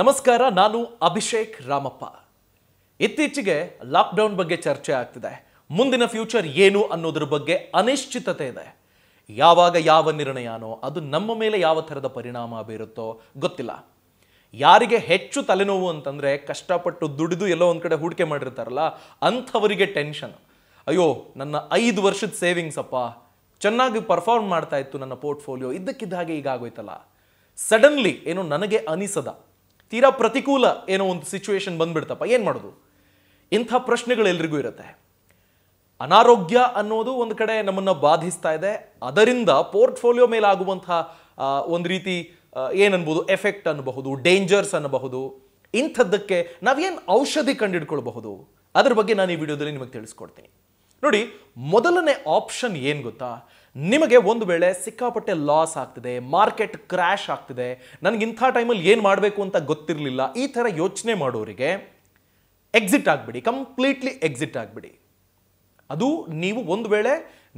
ನಮಸ್ಕಾರ ನಾನು ಅಭಿಷೇಕ್ ರಾಮಪ್ಪ ಇತ್ತೀಚೆಗೆ ಲಾಕ್ಡೌನ್ ಬಗ್ಗೆ ಚರ್ಚೆ ಆಗ್ತಿದೆ ಮುಂದಿನ ಫ್ಯೂಚರ್ ಏನು ಅನ್ನೋದ್ರ ಬಗ್ಗೆ ಅನಿಶ್ಚಿತತೆ ಇದೆ ಯಾವಾಗ ಯಾವ ನಿರ್ಣಯನೋ ಅದು ನಮ್ಮ ಮೇಲೆ ಯಾವ ಥರದ ಪರಿಣಾಮ ಬೀರುತ್ತೋ ಗೊತ್ತಿಲ್ಲ ಯಾರಿಗೆ ಹೆಚ್ಚು ತಲೆನೋವು ಅಂತಂದರೆ ಕಷ್ಟಪಟ್ಟು ದುಡಿದು ಎಲ್ಲೋ ಒಂದು ಕಡೆ ಹೂಡಿಕೆ ಮಾಡಿರ್ತಾರಲ್ಲ ಅಂಥವರಿಗೆ ಟೆನ್ಷನ್ ಅಯ್ಯೋ ನನ್ನ ಐದು ವರ್ಷದ ಸೇವಿಂಗ್ಸ್ ಅಪ್ಪ ಚೆನ್ನಾಗಿ ಪರ್ಫಾರ್ಮ್ ಮಾಡ್ತಾ ಇತ್ತು ನನ್ನ ಪೋರ್ಟ್ಫೋಲಿಯೋ ಇದ್ದಕ್ಕಿದ್ದಾಗೆ ಈಗ ಆಗೋಯ್ತಲ್ಲ ಸಡನ್ಲಿ ಏನು ನನಗೆ ಅನಿಸದ ತೀರಾ ಪ್ರತಿಕೂಲ ಏನೋ ಒಂದು ಸಿಚುವೇಶನ್ ಬಂದ್ಬಿಡ್ತಪ್ಪ ಏನು ಮಾಡೋದು ಇಂಥ ಪ್ರಶ್ನೆಗಳು ಎಲ್ರಿಗೂ ಇರುತ್ತೆ ಅನಾರೋಗ್ಯ ಅನ್ನೋದು ಒಂದು ಕಡೆ ನಮ್ಮನ್ನು ಬಾಧಿಸ್ತಾ ಇದೆ ಅದರಿಂದ ಪೋರ್ಟ್ಫೋಲಿಯೋ ಮೇಲೆ ಆಗುವಂತಹ ಒಂದು ರೀತಿ ಏನನ್ಬೋದು ಎಫೆಕ್ಟ್ ಅನ್ನಬಹುದು ಡೇಂಜರ್ಸ್ ಅನ್ನಬಹುದು ಇಂಥದ್ದಕ್ಕೆ ನಾವೇನು ಔಷಧಿ ಕಂಡಿಡ್ಕೊಳ್ಬಹುದು ಅದ್ರ ಬಗ್ಗೆ ನಾನು ಈ ವಿಡಿಯೋದಲ್ಲಿ ನಿಮಗೆ ತಿಳಿಸ್ಕೊಡ್ತೀನಿ ನೋಡಿ ಮೊದಲನೇ ಆಪ್ಷನ್ ಏನು ಗೊತ್ತಾ ನಿಮಗೆ ಒಂದು ವೇಳೆ ಸಿಕ್ಕಾಪಟ್ಟೆ ಲಾಸ್ ಆಗ್ತಿದೆ ಮಾರ್ಕೆಟ್ ಕ್ರ್ಯಾಶ್ ಆಗ್ತಿದೆ ನನಗೆ ಇಂಥ ಟೈಮಲ್ಲಿ ಏನು ಮಾಡಬೇಕು ಅಂತ ಗೊತ್ತಿರಲಿಲ್ಲ ಈ ಥರ ಯೋಚನೆ ಮಾಡೋರಿಗೆ ಎಕ್ಸಿಟ್ ಆಗಿಬಿಡಿ ಕಂಪ್ಲೀಟ್ಲಿ ಎಕ್ಸಿಟ್ ಆಗಿಬಿಡಿ ಅದು ನೀವು ಒಂದು ವೇಳೆ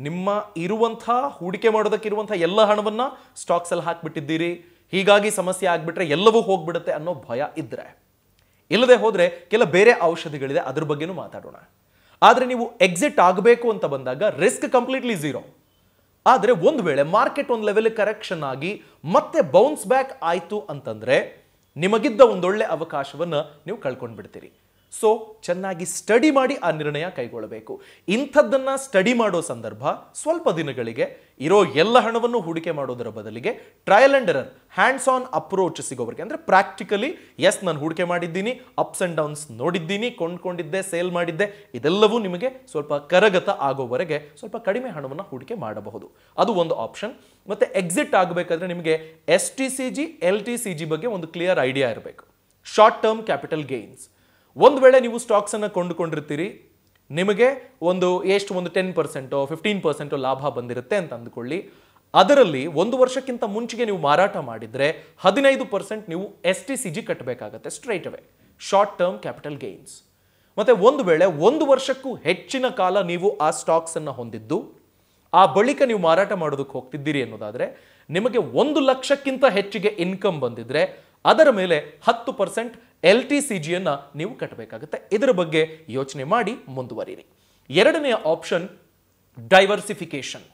ನಿಮ್ಮ ಇರುವಂಥ ಹೂಡಿಕೆ ಮಾಡೋದಕ್ಕಿರುವಂಥ ಎಲ್ಲ ಹಣವನ್ನು ಸ್ಟಾಕ್ಸಲ್ಲಿ ಹಾಕಿಬಿಟ್ಟಿದ್ದೀರಿ ಹೀಗಾಗಿ ಸಮಸ್ಯೆ ಆಗಿಬಿಟ್ರೆ ಎಲ್ಲವೂ ಹೋಗ್ಬಿಡುತ್ತೆ ಅನ್ನೋ ಭಯ ಇದ್ದರೆ ಇಲ್ಲದೆ ಹೋದರೆ ಕೆಲ ಬೇರೆ ಔಷಧಿಗಳಿದೆ ಅದ್ರ ಬಗ್ಗೆನೂ ಮಾತಾಡೋಣ ಆದರೆ ನೀವು ಎಕ್ಸಿಟ್ ಆಗಬೇಕು ಅಂತ ಬಂದಾಗ ರಿಸ್ಕ್ ಕಂಪ್ಲೀಟ್ಲಿ ಝೀರೋ ಆದರೆ ಒಂದು ವೇಳೆ ಮಾರ್ಕೆಟ್ ಒಂದು ಲೆವೆಲ್ ಕರೆಕ್ಷನ್ ಆಗಿ ಮತ್ತೆ ಬೌನ್ಸ್ ಬ್ಯಾಕ್ ಆಯಿತು ಅಂತಂದರೆ ನಿಮಗಿದ್ದ ಒಂದೊಳ್ಳೆ ಅವಕಾಶವನ್ನ ನೀವು ಕಳ್ಕೊಂಡು ಬಿಡ್ತೀರಿ ಸೊ ಚೆನ್ನಾಗಿ ಸ್ಟಡಿ ಮಾಡಿ ಆ ನಿರ್ಣಯ ಕೈಗೊಳ್ಳಬೇಕು ಇಂಥದ್ದನ್ನು ಸ್ಟಡಿ ಮಾಡೋ ಸಂದರ್ಭ ಸ್ವಲ್ಪ ದಿನಗಳಿಗೆ ಇರೋ ಎಲ್ಲ ಹಣವನ್ನು ಹೂಡಿಕೆ ಮಾಡೋದರ ಬದಲಿಗೆ trial and error hands on approach ಸಿಗೋವರೆಗೆ ಅಂದರೆ ಪ್ರಾಕ್ಟಿಕಲಿ ಎಸ್ ನಾನು ಹೂಡಿಕೆ ಮಾಡಿದ್ದೀನಿ ಅಪ್ಸ್ ಆ್ಯಂಡ್ ಡೌನ್ಸ್ ನೋಡಿದ್ದೀನಿ ಕೊಂಡ್ಕೊಂಡಿದ್ದೆ ಸೇಲ್ ಮಾಡಿದ್ದೆ ಇದೆಲ್ಲವೂ ನಿಮಗೆ ಸ್ವಲ್ಪ ಕರಗತ ಆಗೋವರೆಗೆ ಸ್ವಲ್ಪ ಕಡಿಮೆ ಹಣವನ್ನು ಹೂಡಿಕೆ ಮಾಡಬಹುದು ಅದು ಒಂದು ಆಪ್ಷನ್ ಮತ್ತು ಎಕ್ಸಿಟ್ ಆಗಬೇಕಾದ್ರೆ ನಿಮಗೆ S T C G L T C G ಬಗ್ಗೆ ಒಂದು ಕ್ಲಿಯರ್ ಐಡಿಯಾ ಇರಬೇಕು ಶಾರ್ಟ್ ಟರ್ಮ್ ಕ್ಯಾಪಿಟಲ್ ಗೇನ್ಸ್ ಒಂದು ವೇಳೆ ನೀವು ಸ್ಟಾಕ್ಸನ್ನು ಕೊಂಡುಕೊಂಡಿರ್ತೀರಿ ನಿಮಗೆ ಒಂದು ಎಷ್ಟು ಒಂದು ಟೆನ್ ಪರ್ಸೆಂಟೋ ಫಿಫ್ಟೀನ್ ಪರ್ಸೆಂಟೋ ಲಾಭ ಬಂದಿರುತ್ತೆ ಅಂತ ಅಂದ್ಕೊಳ್ಳಿ ಅದರಲ್ಲಿ ಒಂದು ವರ್ಷಕ್ಕಿಂತ ಮುಂಚೆಗೆ ನೀವು ಮಾರಾಟ ಮಾಡಿದರೆ ಹದಿನೈದು ಪರ್ಸೆಂಟ್ ನೀವು ಎಸ್ ಟಿ ಸಿ ಜಿ ಕಟ್ಟಬೇಕಾಗತ್ತೆ straight away short term capital gains ಮತ್ತು ಒಂದು ವೇಳೆ ಒಂದು ವರ್ಷಕ್ಕೂ ಹೆಚ್ಚಿನ ಕಾಲ ನೀವು ಆ ಸ್ಟಾಕ್ಸನ್ನು ಹೊಂದಿದ್ದು ಆ ಬಳಿಕ ನೀವು ಮಾರಾಟ ಮಾಡೋದಕ್ಕೆ ಹೋಗ್ತಿದ್ದೀರಿ ಅನ್ನೋದಾದರೆ ನಿಮಗೆ ಒಂದು ಲಕ್ಷಕ್ಕಿಂತ ಹೆಚ್ಚಿಗೆ ಇನ್ಕಮ್ ಬಂದಿದ್ರೆ ಅದರ ಮೇಲೆ ಹತ್ತು ಪರ್ಸೆಂಟ್ ಎಲ್ ಟಿ ಸಿ ಜಿಯನ್ನು ನೀವು ಕಟ್ಟಬೇಕಾಗುತ್ತೆ ಇದರ ಬಗ್ಗೆ ಯೋಚನೆ ಮಾಡಿ ಮುಂದುವರಿಯಿರಿ ಎರಡನೆಯ ಆಪ್ಷನ್ ಡೈವರ್ಸಿಫಿಕೇಷನ್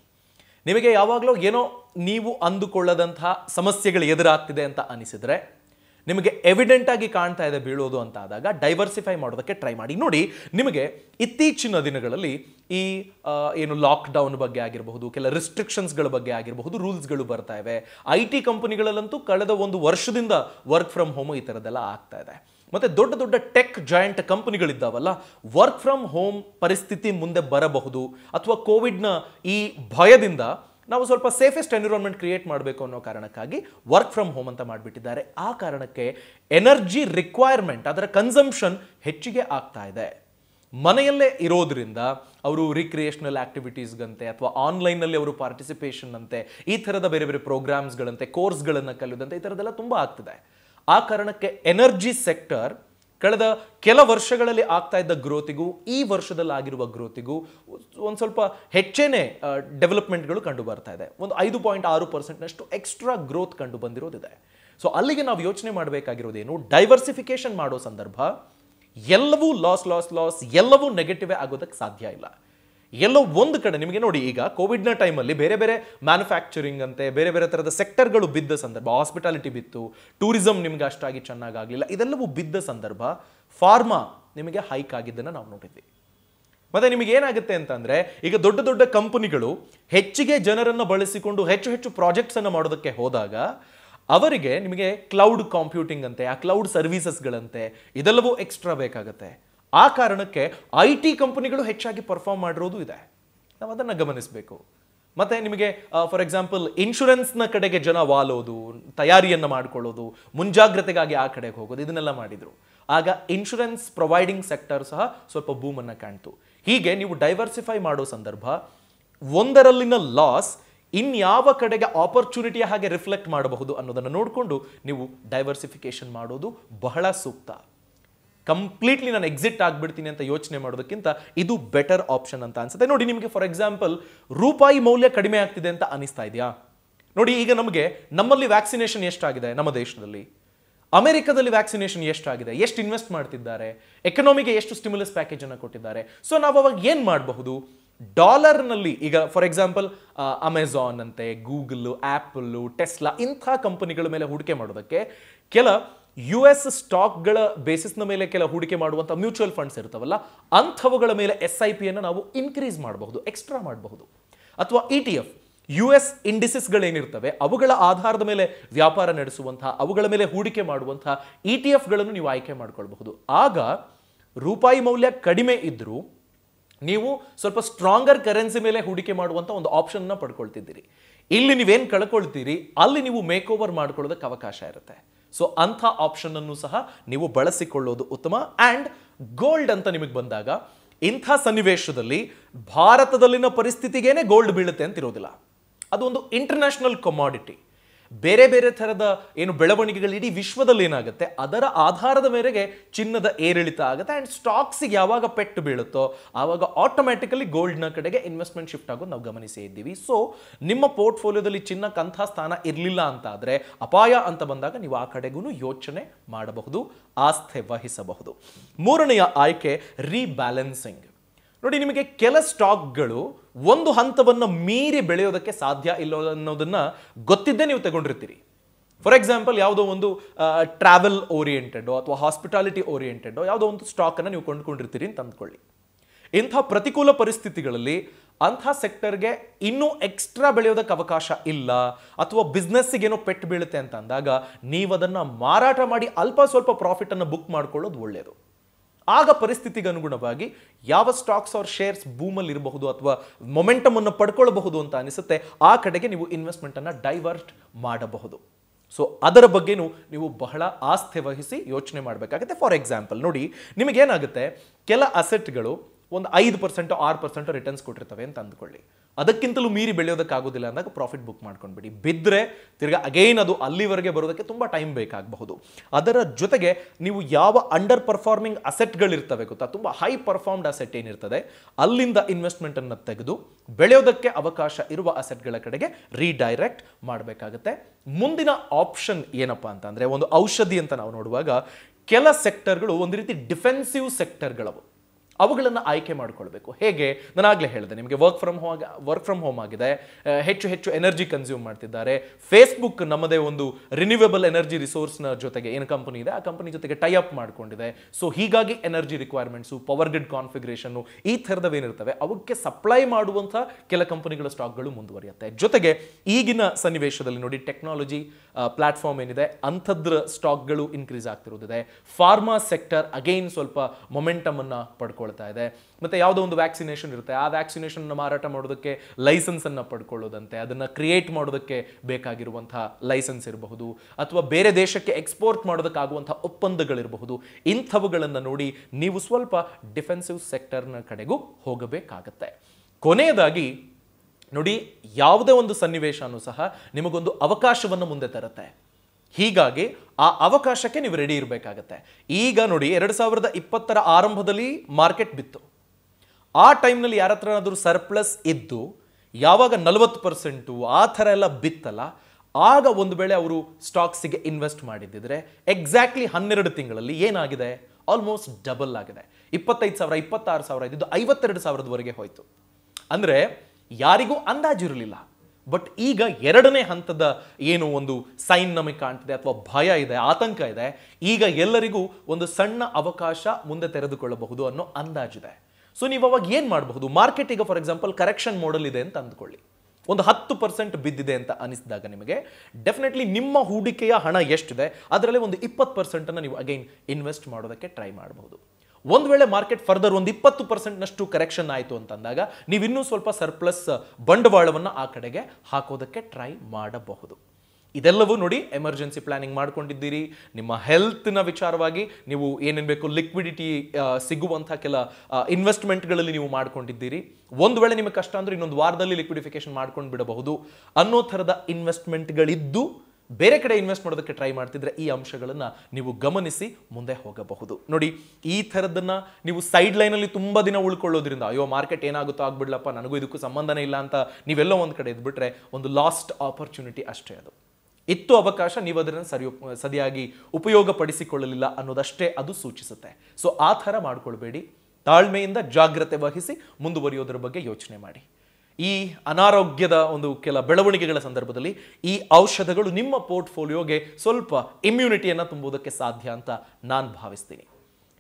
ನಿಮಗೆ ಯಾವಾಗಲೂ ಏನೋ ನೀವು ಅಂದುಕೊಳ್ಳದಂತಹ ಸಮಸ್ಯೆಗಳು ಎದುರಾಗ್ತಿದೆ ಅಂತ ಅನಿಸಿದರೆ ನಿಮಗೆ ಎವಿಡೆಂಟ್ ಆಗಿ ಕಾಣ್ತಾ ಇದೆ ಬೀಳೋದು ಅಂತ ಆದಾಗ ಡೈವರ್ಸಿಫೈ ಮಾಡೋದಕ್ಕೆ ಟ್ರೈ ಮಾಡಿ ನೋಡಿ ನಿಮಗೆ ಇತ್ತೀಚಿನ ದಿನಗಳಲ್ಲಿ ಈ ಏನು ಲಾಕ್ಡೌನ್ ಬಗ್ಗೆ ಆಗಿರಬಹುದು ಕೆಲ ರಿಸ್ಟ್ರಿಕ್ಷನ್ಸ್ಗಳ ಬಗ್ಗೆ ಆಗಿರಬಹುದು ರೂಲ್ಸ್ಗಳು ಬರ್ತಾ ಇವೆ ಐ ಟಿ ಕಂಪನಿಗಳಲ್ಲಂತೂ ಕಳೆದ ಒಂದು ವರ್ಷದಿಂದ ವರ್ಕ್ ಫ್ರಮ್ ಹೋಮ್ ಈ ಥರದ್ದೆಲ್ಲ ಆಗ್ತಾ ಇದೆ ಮತ್ತು ದೊಡ್ಡ ದೊಡ್ಡ ಟೆಕ್ ಜಾಯಿಂಟ್ ಕಂಪನಿಗಳಿದ್ದಾವಲ್ಲ ವರ್ಕ್ ಫ್ರಮ್ ಹೋಮ್ ಪರಿಸ್ಥಿತಿ ಮುಂದೆ ಬರಬಹುದು ಅಥವಾ ಕೋವಿಡ್ನ ಈ ಭಯದಿಂದ ನಾವು ಸ್ವಲ್ಪ ಸೇಫೆಸ್ಟ್ ಎನ್ವಿರಾನ್ಮೆಂಟ್ ಕ್ರಿಯೇಟ್ ಮಾಡಬೇಕು ಅನ್ನೋ ಕಾರಣಕ್ಕಾಗಿ ವರ್ಕ್ ಫ್ರಮ್ ಹೋಮ್ ಅಂತ ಮಾಡಿಬಿಟ್ಟಿದ್ದಾರೆ ಆ ಕಾರಣಕ್ಕೆ ಎನರ್ಜಿ ರಿಕ್ವೈರ್ಮೆಂಟ್ ಅದರ ಕನ್ಸಂಪ್ಷನ್ ಹೆಚ್ಚಿಗೆ ಆಗ್ತಾ ಇದೆ ಮನೆಯಲ್ಲೇ ಇರೋದ್ರಿಂದ ಅವರು ರಿಕ್ರಿಯೇಷನಲ್ ಆ್ಯಕ್ಟಿವಿಟೀಸ್ಗಂತೆ ಅಥವಾ ಆನ್ಲೈನಲ್ಲಿ ಅವರು ಪಾರ್ಟಿಸಿಪೇಷನ್ ಅಂತೆ ಈ ಥರದ ಬೇರೆ ಬೇರೆ ಪ್ರೋಗ್ರಾಮ್ಸ್ಗಳಂತೆ ಕೋರ್ಸ್ಗಳನ್ನು ಕಲಿಯೋದಂತೆ ಈ ಥರದ್ದೆಲ್ಲ ತುಂಬ ಆಗ್ತಿದೆ ಆ ಕಾರಣಕ್ಕೆ ಎನರ್ಜಿ ಸೆಕ್ಟರ್ ಕಳೆದ ಕೆಲ ವರ್ಷಗಳಲ್ಲಿ ಆಗ್ತಾ ಇದ್ದ ಗ್ರೋತಿಗೂ ಈ ವರ್ಷದಲ್ಲಿ ಆಗಿರುವ ಗ್ರೋತಿಗೂ ಒಂದು ಸ್ವಲ್ಪ ಹೆಚ್ಚೇನೆ ಡೆವಲಪ್ಮೆಂಟ್ಗಳು ಕಂಡು ಬರ್ತಾ ಇದೆ ಒಂದು ಐದು ಪಾಯಿಂಟ್ ಆರು ಪರ್ಸೆಂಟ್ನಷ್ಟು ಎಕ್ಸ್ಟ್ರಾ ಗ್ರೋತ್ ಕಂಡು ಬಂದಿರೋದಿದೆ ಸೊ ಅಲ್ಲಿಗೆ ನಾವು ಯೋಚನೆ ಮಾಡಬೇಕಾಗಿರೋದೇನು ಡೈವರ್ಸಿಫಿಕೇಶನ್ ಮಾಡೋ ಸಂದರ್ಭ ಎಲ್ಲವೂ ಲಾಸ್ ಲಾಸ್ ಲಾಸ್ ಎಲ್ಲವೂ ನೆಗೆಟಿವೇ ಆಗೋದಕ್ಕೆ ಸಾಧ್ಯ ಇಲ್ಲ ಎಲ್ಲೋ ಒಂದು ಕಡೆ ನಿಮಗೆ ನೋಡಿ ಈಗ ಕೋವಿಡ್ನ ಟೈಮಲ್ಲಿ ಬೇರೆ ಬೇರೆ ಮ್ಯಾನುಫ್ಯಾಕ್ಚರಿಂಗ್ ಅಂತೆ ಬೇರೆ ಬೇರೆ ಥರದ ಸೆಕ್ಟರ್ಗಳು ಬಿದ್ದ ಸಂದರ್ಭ ಹಾಸ್ಪಿಟಾಲಿಟಿ ಬಿತ್ತು ಟೂರಿಸಮ್ ನಿಮ್ಗೆ ಅಷ್ಟಾಗಿ ಆಗಲಿಲ್ಲ ಇದೆಲ್ಲವೂ ಬಿದ್ದ ಸಂದರ್ಭ ಫಾರ್ಮಾ ನಿಮಗೆ ಹೈಕ್ ಆಗಿದ್ದನ್ನು ನಾವು ನೋಡಿದ್ವಿ ಮತ್ತೆ ನಿಮಗೆ ಏನಾಗುತ್ತೆ ಅಂತಂದ್ರೆ ಈಗ ದೊಡ್ಡ ದೊಡ್ಡ ಕಂಪನಿಗಳು ಹೆಚ್ಚಿಗೆ ಜನರನ್ನು ಬಳಸಿಕೊಂಡು ಹೆಚ್ಚು ಹೆಚ್ಚು ಪ್ರಾಜೆಕ್ಟ್ಸ್ ಅನ್ನು ಮಾಡೋದಕ್ಕೆ ಹೋದಾಗ ಅವರಿಗೆ ನಿಮಗೆ ಕ್ಲೌಡ್ ಕಾಂಪ್ಯೂಟಿಂಗ್ ಅಂತೆ ಆ ಕ್ಲೌಡ್ ಸರ್ವೀಸಸ್ಗಳಂತೆ ಇದೆಲ್ಲವೂ ಎಕ್ಸ್ಟ್ರಾ ಬೇಕಾಗುತ್ತೆ ಆ ಕಾರಣಕ್ಕೆ ಐ ಟಿ ಕಂಪನಿಗಳು ಹೆಚ್ಚಾಗಿ ಪರ್ಫಾರ್ಮ್ ಮಾಡಿರೋದು ಇದೆ ನಾವು ಅದನ್ನು ಗಮನಿಸಬೇಕು ಮತ್ತು ನಿಮಗೆ ಫಾರ್ ಎಕ್ಸಾಂಪಲ್ ಇನ್ಶೂರೆನ್ಸ್ನ ಕಡೆಗೆ ಜನ ವಾಲೋದು ತಯಾರಿಯನ್ನು ಮಾಡ್ಕೊಳ್ಳೋದು ಮುಂಜಾಗ್ರತೆಗಾಗಿ ಆ ಕಡೆಗೆ ಹೋಗೋದು ಇದನ್ನೆಲ್ಲ ಮಾಡಿದರು ಆಗ ಇನ್ಶೂರೆನ್ಸ್ ಪ್ರೊವೈಡಿಂಗ್ ಸೆಕ್ಟರ್ ಸಹ ಸ್ವಲ್ಪ ಭೂಮನ್ನು ಕಾಣ್ತು ಹೀಗೆ ನೀವು ಡೈವರ್ಸಿಫೈ ಮಾಡೋ ಸಂದರ್ಭ ಒಂದರಲ್ಲಿನ ಲಾಸ್ ಇನ್ಯಾವ ಕಡೆಗೆ ಆಪರ್ಚುನಿಟಿಯ ಹಾಗೆ ರಿಫ್ಲೆಕ್ಟ್ ಮಾಡಬಹುದು ಅನ್ನೋದನ್ನು ನೋಡಿಕೊಂಡು ನೀವು ಡೈವರ್ಸಿಫಿಕೇಶನ್ ಮಾಡೋದು ಬಹಳ ಸೂಕ್ತ ಕಂಪ್ಲೀಟ್ಲಿ ನಾನು ಎಕ್ಸಿಟ್ ಆಗಿಬಿಡ್ತೀನಿ ಅಂತ ಯೋಚನೆ ಮಾಡೋದಕ್ಕಿಂತ ಇದು ಬೆಟರ್ ಆಪ್ಷನ್ ಅಂತ ಅನ್ಸುತ್ತೆ ನೋಡಿ ನಿಮಗೆ ಫಾರ್ ಎಕ್ಸಾಂಪಲ್ ರೂಪಾಯಿ ಮೌಲ್ಯ ಕಡಿಮೆ ಆಗ್ತಿದೆ ಅಂತ ಅನಿಸ್ತಾ ಇದೆಯಾ ನೋಡಿ ಈಗ ನಮಗೆ ನಮ್ಮಲ್ಲಿ ವ್ಯಾಕ್ಸಿನೇಷನ್ ಎಷ್ಟಾಗಿದೆ ನಮ್ಮ ದೇಶದಲ್ಲಿ ಅಮೆರಿಕದಲ್ಲಿ ವ್ಯಾಕ್ಸಿನೇಷನ್ ಎಷ್ಟಾಗಿದೆ ಎಷ್ಟು ಇನ್ವೆಸ್ಟ್ ಮಾಡ್ತಿದ್ದಾರೆ ಎಕನಾಮಿಗೆ ಎಷ್ಟು ಸ್ಟಿಮ್ಯುಲಸ್ ಪ್ಯಾಕೇಜ್ ಅನ್ನು ಕೊಟ್ಟಿದ್ದಾರೆ ಸೊ ನಾವು ಅವಾಗ ಏನು ಮಾಡಬಹುದು ಡಾಲರ್ನಲ್ಲಿ ಈಗ ಫಾರ್ ಎಕ್ಸಾಂಪಲ್ ಅಮೆಝಾನ್ ಅಂತೆ ಗೂಗಲ್ ಆ್ಯಪಲ್ಲು ಟೆಸ್ಲಾ ಇಂಥ ಕಂಪನಿಗಳ ಮೇಲೆ ಹೂಡಿಕೆ ಮಾಡೋದಕ್ಕೆ ಕೆಲ ಯು ಎಸ್ ಸ್ಟಾಕ್ಗಳ ಬೇಸಿಸ್ನ ಮೇಲೆ ಕೆಲ ಹೂಡಿಕೆ ಮಾಡುವಂಥ ಮ್ಯೂಚುವಲ್ ಫಂಡ್ಸ್ ಇರ್ತಾವಲ್ಲ ಅಂಥವುಗಳ ಮೇಲೆ ಎಸ್ ಐ ಪಿಯನ್ನು ನಾವು ಇನ್ಕ್ರೀಸ್ ಮಾಡಬಹುದು ಎಕ್ಸ್ಟ್ರಾ ಮಾಡಬಹುದು ಅಥವಾ E e T F U S ಇಂಡಿಸಿಸ್ಗಳೇನಿರ್ತವೆ ಅವುಗಳ ಆಧಾರದ ಮೇಲೆ ವ್ಯಾಪಾರ ನಡೆಸುವಂಥ ಅವುಗಳ ಮೇಲೆ ಹೂಡಿಕೆ ಮಾಡುವಂಥ ಇ e ಟಿ ಎಫ್ಗಳನ್ನು ನೀವು ಆಯ್ಕೆ ಮಾಡಿಕೊಳ್ಬಹುದು ಆಗ ರೂಪಾಯಿ ಮೌಲ್ಯ ಕಡಿಮೆ ಇದ್ದರೂ ನೀವು ಸ್ವಲ್ಪ ಸ್ಟ್ರಾಂಗರ್ ಕರೆನ್ಸಿ ಮೇಲೆ ಹೂಡಿಕೆ ಮಾಡುವಂಥ ಒಂದು ಆಪ್ಷನ್ನ ಪಡ್ಕೊಳ್ತಿದ್ದೀರಿ ಇಲ್ಲಿ ನೀವೇನು ಕಳ್ಕೊಳ್ತೀರಿ ಅಲ್ಲಿ ನೀವು ಮೇಕ್ ಓವರ್ ಮಾಡ್ಕೊಳ್ಳೋದಕ್ಕೆ ಅವಕಾಶ ಇರುತ್ತೆ ಸೊ ಅಂಥ ಅನ್ನು ಸಹ ನೀವು ಬಳಸಿಕೊಳ್ಳೋದು ಉತ್ತಮ ಆ್ಯಂಡ್ ಗೋಲ್ಡ್ ಅಂತ ನಿಮಗೆ ಬಂದಾಗ ಇಂಥ ಸನ್ನಿವೇಶದಲ್ಲಿ ಭಾರತದಲ್ಲಿನ ಪರಿಸ್ಥಿತಿಗೇನೆ ಗೋಲ್ಡ್ ಬೀಳುತ್ತೆ ಅಂತಿರೋದಿಲ್ಲ ಅದು ಒಂದು ಇಂಟರ್ನ್ಯಾಷನಲ್ ಕಮಾಡಿಟಿ ಬೇರೆ ಬೇರೆ ಥರದ ಏನು ಬೆಳವಣಿಗೆಗಳು ಇಡೀ ವಿಶ್ವದಲ್ಲಿ ಏನಾಗುತ್ತೆ ಅದರ ಆಧಾರದ ಮೇರೆಗೆ ಚಿನ್ನದ ಏರಿಳಿತ ಆಗುತ್ತೆ ಆ್ಯಂಡ್ ಸ್ಟಾಕ್ಸಿಗೆ ಯಾವಾಗ ಪೆಟ್ಟು ಬೀಳುತ್ತೋ ಆವಾಗ ಆಟೋಮ್ಯಾಟಿಕಲಿ ಗೋಲ್ಡ್ನ ಕಡೆಗೆ ಇನ್ವೆಸ್ಟ್ಮೆಂಟ್ ಶಿಫ್ಟ್ ಆಗೋದು ನಾವು ಗಮನಿಸೇ ಇದ್ದೀವಿ ಸೊ ನಿಮ್ಮ ಪೋರ್ಟ್ಫೋಲಿಯೋದಲ್ಲಿ ಚಿನ್ನಕ್ಕಂಥ ಸ್ಥಾನ ಇರಲಿಲ್ಲ ಅಂತ ಆದರೆ ಅಪಾಯ ಅಂತ ಬಂದಾಗ ನೀವು ಆ ಕಡೆಗೂ ಯೋಚನೆ ಮಾಡಬಹುದು ಆಸ್ಥೆ ವಹಿಸಬಹುದು ಮೂರನೆಯ ಆಯ್ಕೆ ರೀಬ್ಯಾಲೆನ್ಸಿಂಗ್ ನೋಡಿ ನಿಮಗೆ ಕೆಲ ಸ್ಟಾಕ್ಗಳು ಒಂದು ಹಂತವನ್ನು ಮೀರಿ ಬೆಳೆಯೋದಕ್ಕೆ ಸಾಧ್ಯ ಇಲ್ಲ ಅನ್ನೋದನ್ನು ಗೊತ್ತಿದ್ದೇ ನೀವು ತಗೊಂಡಿರ್ತೀರಿ ಫಾರ್ ಎಕ್ಸಾಂಪಲ್ ಯಾವುದೋ ಒಂದು ಟ್ರಾವೆಲ್ ಓರಿಯೆಂಟೆಡೋ ಅಥವಾ ಹಾಸ್ಪಿಟಾಲಿಟಿ ಓರಿಯೆಂಟೆಡೋ ಯಾವುದೋ ಒಂದು ಸ್ಟಾಕನ್ನು ನೀವು ಕೊಂಡ್ಕೊಂಡಿರ್ತೀರಿ ಅಂತ ಅಂದ್ಕೊಳ್ಳಿ ಇಂಥ ಪ್ರತಿಕೂಲ ಪರಿಸ್ಥಿತಿಗಳಲ್ಲಿ ಅಂಥ ಸೆಕ್ಟರ್ಗೆ ಇನ್ನೂ ಎಕ್ಸ್ಟ್ರಾ ಬೆಳೆಯೋದಕ್ಕೆ ಅವಕಾಶ ಇಲ್ಲ ಅಥವಾ ಬಿಸ್ನೆಸ್ಸಿಗೇನೋ ಏನೋ ಪೆಟ್ಟು ಬೀಳುತ್ತೆ ಅಂತ ಅಂದಾಗ ನೀವು ಅದನ್ನು ಮಾರಾಟ ಮಾಡಿ ಅಲ್ಪ ಸ್ವಲ್ಪ ಪ್ರಾಫಿಟನ್ನು ಬುಕ್ ಮಾಡ್ಕೊಳ್ಳೋದು ಒಳ್ಳೆಯದು ಆಗ ಪರಿಸ್ಥಿತಿಗೆ ಅನುಗುಣವಾಗಿ ಯಾವ ಸ್ಟಾಕ್ಸ್ ಆರ್ ಶೇರ್ಸ್ ಬೂಮಲ್ಲಿ ಇರಬಹುದು ಅಥವಾ ಅನ್ನು ಪಡ್ಕೊಳ್ಬಹುದು ಅಂತ ಅನಿಸುತ್ತೆ ಆ ಕಡೆಗೆ ನೀವು ಇನ್ವೆಸ್ಟ್ಮೆಂಟ್ ಅನ್ನು ಡೈವರ್ಟ್ ಮಾಡಬಹುದು ಸೊ ಅದರ ಬಗ್ಗೆನೂ ನೀವು ಬಹಳ ಆಸ್ಥೆ ವಹಿಸಿ ಯೋಚನೆ ಮಾಡಬೇಕಾಗುತ್ತೆ ಫಾರ್ ಎಕ್ಸಾಂಪಲ್ ನೋಡಿ ನಿಮಗೇನಾಗುತ್ತೆ ಕೆಲ ಅಸೆಟ್ಗಳು ಒಂದು ಐದು ಪರ್ಸೆಂಟ್ ಆರು ಪರ್ಸೆಂಟ್ ರಿಟರ್ನ್ಸ್ ಕೊಟ್ಟಿರ್ತವೆ ಅಂತ ಅಂದ್ಕೊಳ್ಳಿ ಅದಕ್ಕಿಂತಲೂ ಮೀರಿ ಬೆಳೆಯೋದಕ್ಕಾಗೋದಿಲ್ಲ ಅಂದಾಗ ಪ್ರಾಫಿಟ್ ಬುಕ್ ಮಾಡ್ಕೊಂಡ್ಬಿಡಿ ಬಿದ್ದರೆ ತಿರ್ಗ ಅಗೈನ್ ಅದು ಅಲ್ಲಿವರೆಗೆ ಬರೋದಕ್ಕೆ ತುಂಬ ಟೈಮ್ ಬೇಕಾಗಬಹುದು ಅದರ ಜೊತೆಗೆ ನೀವು ಯಾವ ಅಂಡರ್ ಪರ್ಫಾರ್ಮಿಂಗ್ ಅಸೆಟ್ಗಳಿರ್ತವೆ ಗೊತ್ತಾ ತುಂಬ ಹೈ ಪರ್ಫಾರ್ಮ್ಡ್ ಅಸೆಟ್ ಏನಿರ್ತದೆ ಅಲ್ಲಿಂದ ಇನ್ವೆಸ್ಟ್ಮೆಂಟನ್ನು ತೆಗೆದು ಬೆಳೆಯೋದಕ್ಕೆ ಅವಕಾಶ ಇರುವ ಅಸೆಟ್ಗಳ ಕಡೆಗೆ ರೀಡೈರೆಕ್ಟ್ ಮಾಡಬೇಕಾಗುತ್ತೆ ಮುಂದಿನ ಆಪ್ಷನ್ ಏನಪ್ಪ ಅಂತ ಒಂದು ಔಷಧಿ ಅಂತ ನಾವು ನೋಡುವಾಗ ಕೆಲ ಸೆಕ್ಟರ್ಗಳು ಒಂದು ರೀತಿ ಡಿಫೆನ್ಸಿವ್ ಸೆಕ್ಟರ್ಗಳವು ಅವುಗಳನ್ನು ಆಯ್ಕೆ ಮಾಡಿಕೊಳ್ಬೇಕು ಹೇಗೆ ನಾನು ಆಗಲೇ ಹೇಳಿದೆ ನಿಮಗೆ work from home work from home ಆಗಿದೆ ಹೆಚ್ಚು ಹೆಚ್ಚು ಎನರ್ಜಿ ಕನ್ಸ್ಯೂಮ್ ಮಾಡ್ತಿದ್ದಾರೆ ಫೇಸ್ಬುಕ್ ನಮ್ಮದೇ ಒಂದು ರಿನ್ಯೂವೇಬಲ್ ಎನರ್ಜಿ ರಿಸೋರ್ಸ್ನ ಜೊತೆಗೆ ಏನು ಕಂಪನಿ ಇದೆ ಆ ಕಂಪನಿ ಜೊತೆಗೆ ಟೈ ಅಪ್ ಮಾಡ್ಕೊಂಡಿದೆ ಸೊ ಹೀಗಾಗಿ energy requirements power grid configuration ಈ ಥರದವೇನಿರ್ತವೆ ಅವಕ್ಕೆ ಸಪ್ಲೈ ಮಾಡುವಂಥ ಕೆಲ ಕಂಪನಿಗಳ ಸ್ಟಾಕ್ಗಳು ಮುಂದುವರಿಯುತ್ತೆ ಜೊತೆಗೆ ಈಗಿನ ಸನ್ನಿವೇಶದಲ್ಲಿ ನೋಡಿ ಟೆಕ್ನಾಲಜಿ ಪ್ಲಾಟ್ಫಾರ್ಮ್ ಏನಿದೆ ಅಂಥದ್ರ ಸ್ಟಾಕ್ಗಳು ಇನ್ಕ್ರೀಸ್ ಆಗ್ತಿರೋದಿದೆ ಫಾರ್ಮಾ ಸೆಕ್ಟರ್ ಅಗೈನ್ ಸ್ವಲ್ಪ ಮೊಮೆಂಟಮ್ ಅನ್ನ ಪಡ್ಕೊಳ್ಳಿ ಪಡ್ಕೊಳ್ತಾ ಇದೆ ಮತ್ತು ಯಾವುದೋ ಒಂದು ವ್ಯಾಕ್ಸಿನೇಷನ್ ಇರುತ್ತೆ ಆ ವ್ಯಾಕ್ಸಿನೇಷನ್ ವ್ಯಾಕ್ಸಿನೇಷನ್ನ ಮಾರಾಟ ಮಾಡೋದಕ್ಕೆ ಲೈಸೆನ್ಸನ್ನು ಪಡ್ಕೊಳ್ಳೋದಂತೆ ಅದನ್ನು ಕ್ರಿಯೇಟ್ ಮಾಡೋದಕ್ಕೆ ಬೇಕಾಗಿರುವಂಥ ಲೈಸೆನ್ಸ್ ಇರಬಹುದು ಅಥವಾ ಬೇರೆ ದೇಶಕ್ಕೆ ಎಕ್ಸ್ಪೋರ್ಟ್ ಮಾಡೋದಕ್ಕಾಗುವಂಥ ಒಪ್ಪಂದಗಳಿರಬಹುದು ಇಂಥವುಗಳನ್ನು ನೋಡಿ ನೀವು ಸ್ವಲ್ಪ ಡಿಫೆನ್ಸಿವ್ ಸೆಕ್ಟರ್ನ ಕಡೆಗೂ ಹೋಗಬೇಕಾಗತ್ತೆ ಕೊನೆಯದಾಗಿ ನೋಡಿ ಯಾವುದೇ ಒಂದು ಸನ್ನಿವೇಶನೂ ಸಹ ನಿಮಗೊಂದು ಅವಕಾಶವನ್ನು ಮುಂದೆ ತರುತ್ತೆ ಹೀಗಾಗಿ ಆ ಅವಕಾಶಕ್ಕೆ ನೀವು ರೆಡಿ ಇರಬೇಕಾಗತ್ತೆ ಈಗ ನೋಡಿ ಎರಡು ಸಾವಿರದ ಇಪ್ಪತ್ತರ ಆರಂಭದಲ್ಲಿ ಮಾರ್ಕೆಟ್ ಬಿತ್ತು ಆ ಟೈಮ್ನಲ್ಲಿ ಯಾರ ಏನಾದರೂ ಸರ್ಪ್ಲಸ್ ಇದ್ದು ಯಾವಾಗ ನಲವತ್ತು ಪರ್ಸೆಂಟು ಆ ಥರ ಎಲ್ಲ ಬಿತ್ತಲ್ಲ ಆಗ ಒಂದು ವೇಳೆ ಅವರು ಸ್ಟಾಕ್ಸಿಗೆ ಇನ್ವೆಸ್ಟ್ ಮಾಡಿದ್ದಿದ್ರೆ ಎಕ್ಸಾಕ್ಟ್ಲಿ ಹನ್ನೆರಡು ತಿಂಗಳಲ್ಲಿ ಏನಾಗಿದೆ ಆಲ್ಮೋಸ್ಟ್ ಡಬಲ್ ಆಗಿದೆ ಇಪ್ಪತ್ತೈದು ಸಾವಿರ ಇಪ್ಪತ್ತಾರು ಸಾವಿರ ಇದ್ದಿದ್ದು ಐವತ್ತೆರಡು ಸಾವಿರದವರೆಗೆ ಹೋಯಿತು ಅಂದರೆ ಯಾರಿಗೂ ಅಂದಾಜಿರಲಿಲ್ಲ ಬಟ್ ಈಗ ಎರಡನೇ ಹಂತದ ಏನು ಒಂದು ಸೈನ್ ನಮಗೆ ಕಾಣ್ತಿದೆ ಅಥವಾ ಭಯ ಇದೆ ಆತಂಕ ಇದೆ ಈಗ ಎಲ್ಲರಿಗೂ ಒಂದು ಸಣ್ಣ ಅವಕಾಶ ಮುಂದೆ ತೆರೆದುಕೊಳ್ಳಬಹುದು ಅನ್ನೋ ಅಂದಾಜಿದೆ ಸೊ ನೀವು ಅವಾಗ ಏನು ಮಾಡಬಹುದು ಮಾರ್ಕೆಟ್ ಈಗ ಫಾರ್ ಎಕ್ಸಾಂಪಲ್ ಕರೆಕ್ಷನ್ ಮಾಡಲ್ ಇದೆ ಅಂತ ಅಂದ್ಕೊಳ್ಳಿ ಒಂದು ಹತ್ತು ಪರ್ಸೆಂಟ್ ಬಿದ್ದಿದೆ ಅಂತ ಅನಿಸಿದಾಗ ನಿಮಗೆ ಡೆಫಿನೆಟ್ಲಿ ನಿಮ್ಮ ಹೂಡಿಕೆಯ ಹಣ ಎಷ್ಟಿದೆ ಅದರಲ್ಲಿ ಒಂದು ಇಪ್ಪತ್ತು ಪರ್ಸೆಂಟನ್ನು ನೀವು ಅಗೈನ್ ಇನ್ವೆಸ್ಟ್ ಮಾಡೋದಕ್ಕೆ ಟ್ರೈ ಮಾಡಬಹುದು ಒಂದು ವೇಳೆ ಮಾರ್ಕೆಟ್ ಫರ್ದರ್ ಒಂದು ಇಪ್ಪತ್ತು ಪರ್ಸೆಂಟ್ನಷ್ಟು ಕರೆಕ್ಷನ್ ಆಯಿತು ಅಂತಂದಾಗ ನೀವು ಇನ್ನೂ ಸ್ವಲ್ಪ ಸರ್ಪ್ಲಸ್ ಬಂಡವಾಳವನ್ನು ಆ ಕಡೆಗೆ ಹಾಕೋದಕ್ಕೆ ಟ್ರೈ ಮಾಡಬಹುದು ಇದೆಲ್ಲವೂ ನೋಡಿ ಎಮರ್ಜೆನ್ಸಿ ಪ್ಲಾನಿಂಗ್ ಮಾಡ್ಕೊಂಡಿದ್ದೀರಿ ನಿಮ್ಮ ಹೆಲ್ತ್ನ ವಿಚಾರವಾಗಿ ನೀವು ಏನೇನು ಬೇಕು ಲಿಕ್ವಿಡಿಟಿ ಸಿಗುವಂಥ ಕೆಲ ಇನ್ವೆಸ್ಟ್ಮೆಂಟ್ಗಳಲ್ಲಿ ನೀವು ಮಾಡ್ಕೊಂಡಿದ್ದೀರಿ ಒಂದು ವೇಳೆ ನಿಮಗೆ ಕಷ್ಟ ಅಂದರೆ ಇನ್ನೊಂದು ವಾರದಲ್ಲಿ ಲಿಕ್ವಿಡಿಫಿಕೇಶನ್ ಮಾಡ್ಕೊಂಡು ಬಿಡಬಹುದು ಅನ್ನೋ ಥರದ ಇನ್ವೆಸ್ಟ್ಮೆಂಟ್ಗಳಿದ್ದು ಬೇರೆ ಕಡೆ ಇನ್ವೆಸ್ಟ್ ಮಾಡೋದಕ್ಕೆ ಟ್ರೈ ಮಾಡ್ತಿದ್ರೆ ಈ ಅಂಶಗಳನ್ನು ನೀವು ಗಮನಿಸಿ ಮುಂದೆ ಹೋಗಬಹುದು ನೋಡಿ ಈ ಥರದನ್ನ ನೀವು ಸೈಡ್ ಲೈನಲ್ಲಿ ತುಂಬ ದಿನ ಉಳ್ಕೊಳ್ಳೋದ್ರಿಂದ ಅಯ್ಯೋ ಮಾರ್ಕೆಟ್ ಏನಾಗುತ್ತೋ ಆಗ್ಬಿಡ್ಲಪ್ಪ ನನಗೂ ಇದಕ್ಕೂ ಸಂಬಂಧನೇ ಇಲ್ಲ ಅಂತ ನೀವೆಲ್ಲೋ ಒಂದು ಕಡೆ ಇದ್ಬಿಟ್ರೆ ಒಂದು ಲಾಸ್ಟ್ ಆಪರ್ಚುನಿಟಿ ಅಷ್ಟೇ ಅದು ಇತ್ತು ಅವಕಾಶ ನೀವು ಅದನ್ನು ಸರಿ ಸರಿಯಾಗಿ ಉಪಯೋಗಪಡಿಸಿಕೊಳ್ಳಲಿಲ್ಲ ಅನ್ನೋದಷ್ಟೇ ಅದು ಸೂಚಿಸುತ್ತೆ ಸೊ ಆ ಥರ ಮಾಡ್ಕೊಳ್ಬೇಡಿ ತಾಳ್ಮೆಯಿಂದ ಜಾಗ್ರತೆ ವಹಿಸಿ ಮುಂದುವರಿಯೋದ್ರ ಬಗ್ಗೆ ಯೋಚನೆ ಮಾಡಿ ಈ ಅನಾರೋಗ್ಯದ ಒಂದು ಕೆಲ ಬೆಳವಣಿಗೆಗಳ ಸಂದರ್ಭದಲ್ಲಿ ಈ ಔಷಧಗಳು ನಿಮ್ಮ ಪೋರ್ಟ್ಫೋಲಿಯೋಗೆ ಸ್ವಲ್ಪ ಇಮ್ಯುನಿಟಿಯನ್ನು ತುಂಬುವುದಕ್ಕೆ ಸಾಧ್ಯ ಅಂತ ನಾನು ಭಾವಿಸ್ತೀನಿ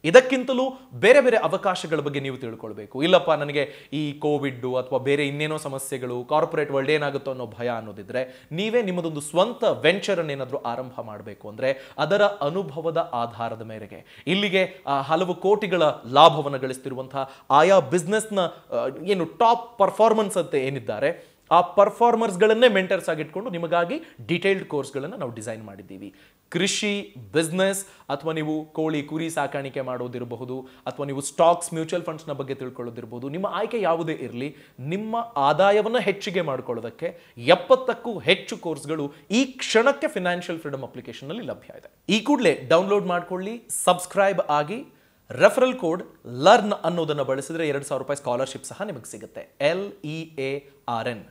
ಇದಕ್ಕಿಂತಲೂ ಬೇರೆ ಬೇರೆ ಅವಕಾಶಗಳ ಬಗ್ಗೆ ನೀವು ತಿಳ್ಕೊಳ್ಬೇಕು ಇಲ್ಲಪ್ಪ ನನಗೆ ಈ ಕೋವಿಡ್ಡು ಅಥವಾ ಬೇರೆ ಇನ್ನೇನೋ ಸಮಸ್ಯೆಗಳು ಕಾರ್ಪೊರೇಟ್ ವರ್ಲ್ಡ್ ಏನಾಗುತ್ತೋ ಅನ್ನೋ ಭಯ ಅನ್ನೋದಿದ್ರೆ ನೀವೇ ನಿಮ್ಮದೊಂದು ಸ್ವಂತ ವೆಂಚರ್ ಏನಾದರೂ ಆರಂಭ ಮಾಡಬೇಕು ಅಂದರೆ ಅದರ ಅನುಭವದ ಆಧಾರದ ಮೇರೆಗೆ ಇಲ್ಲಿಗೆ ಹಲವು ಕೋಟಿಗಳ ಲಾಭವನ್ನು ಗಳಿಸ್ತಿರುವಂತಹ ಆಯಾ ಬಿಸ್ನೆಸ್ನ ಏನು ಟಾಪ್ ಪರ್ಫಾರ್ಮೆನ್ಸ್ ಅಂತ ಏನಿದ್ದಾರೆ ಆ ಪರ್ಫಾರ್ಮರ್ಸ್ಗಳನ್ನೇ ಮೆಂಟರ್ಸ್ ಆಗಿಟ್ಕೊಂಡು ನಿಮಗಾಗಿ ಡಿಟೇಲ್ಡ್ ಕೋರ್ಸ್ಗಳನ್ನು ನಾವು ಡಿಸೈನ್ ಮಾಡಿದ್ದೀವಿ ಕೃಷಿ ಬಿಸ್ನೆಸ್ ಅಥವಾ ನೀವು ಕೋಳಿ ಕುರಿ ಸಾಕಾಣಿಕೆ ಮಾಡೋದಿರಬಹುದು ಅಥವಾ ನೀವು ಸ್ಟಾಕ್ಸ್ ಮ್ಯೂಚುವಲ್ ಫಂಡ್ಸ್ನ ಬಗ್ಗೆ ತಿಳ್ಕೊಳ್ಳೋದಿರ್ಬೋದು ನಿಮ್ಮ ಆಯ್ಕೆ ಯಾವುದೇ ಇರಲಿ ನಿಮ್ಮ ಆದಾಯವನ್ನು ಹೆಚ್ಚಿಗೆ ಮಾಡಿಕೊಳ್ಳೋದಕ್ಕೆ ಎಪ್ಪತ್ತಕ್ಕೂ ಹೆಚ್ಚು ಕೋರ್ಸ್ಗಳು ಈ ಕ್ಷಣಕ್ಕೆ ಫಿನಾನ್ಷಿಯಲ್ ಫ್ರೀಡಮ್ ಅಪ್ಲಿಕೇಶನ್ನಲ್ಲಿ ಲಭ್ಯ ಇದೆ ಈ ಕೂಡಲೇ ಡೌನ್ಲೋಡ್ ಮಾಡ್ಕೊಳ್ಳಿ ಸಬ್ಸ್ಕ್ರೈಬ್ ಆಗಿ ರೆಫರಲ್ ಕೋಡ್ ಲರ್ನ್ ಅನ್ನೋದನ್ನು ಬಳಸಿದರೆ ಎರಡು ಸಾವಿರ ರೂಪಾಯಿ ಸ್ಕಾಲರ್ಶಿಪ್ ಸಹ ನಿಮಗೆ ಸಿಗುತ್ತೆ L E A R N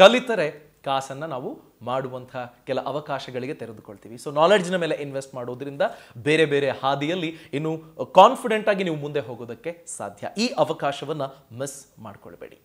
ಕಲಿತರೆ ಕಾಸನ್ನು ನಾವು ಮಾಡುವಂಥ ಕೆಲ ಅವಕಾಶಗಳಿಗೆ ತೆರೆದುಕೊಳ್ತೀವಿ ಸೊ ನಾಲೆಡ್ಜ್ನ ಮೇಲೆ ಇನ್ವೆಸ್ಟ್ ಮಾಡೋದ್ರಿಂದ ಬೇರೆ ಬೇರೆ ಹಾದಿಯಲ್ಲಿ ಇನ್ನು ಕಾನ್ಫಿಡೆಂಟಾಗಿ ನೀವು ಮುಂದೆ ಹೋಗೋದಕ್ಕೆ ಸಾಧ್ಯ ಈ ಅವಕಾಶವನ್ನು ಮಿಸ್ ಮಾಡಿಕೊಳ್ಬೇಡಿ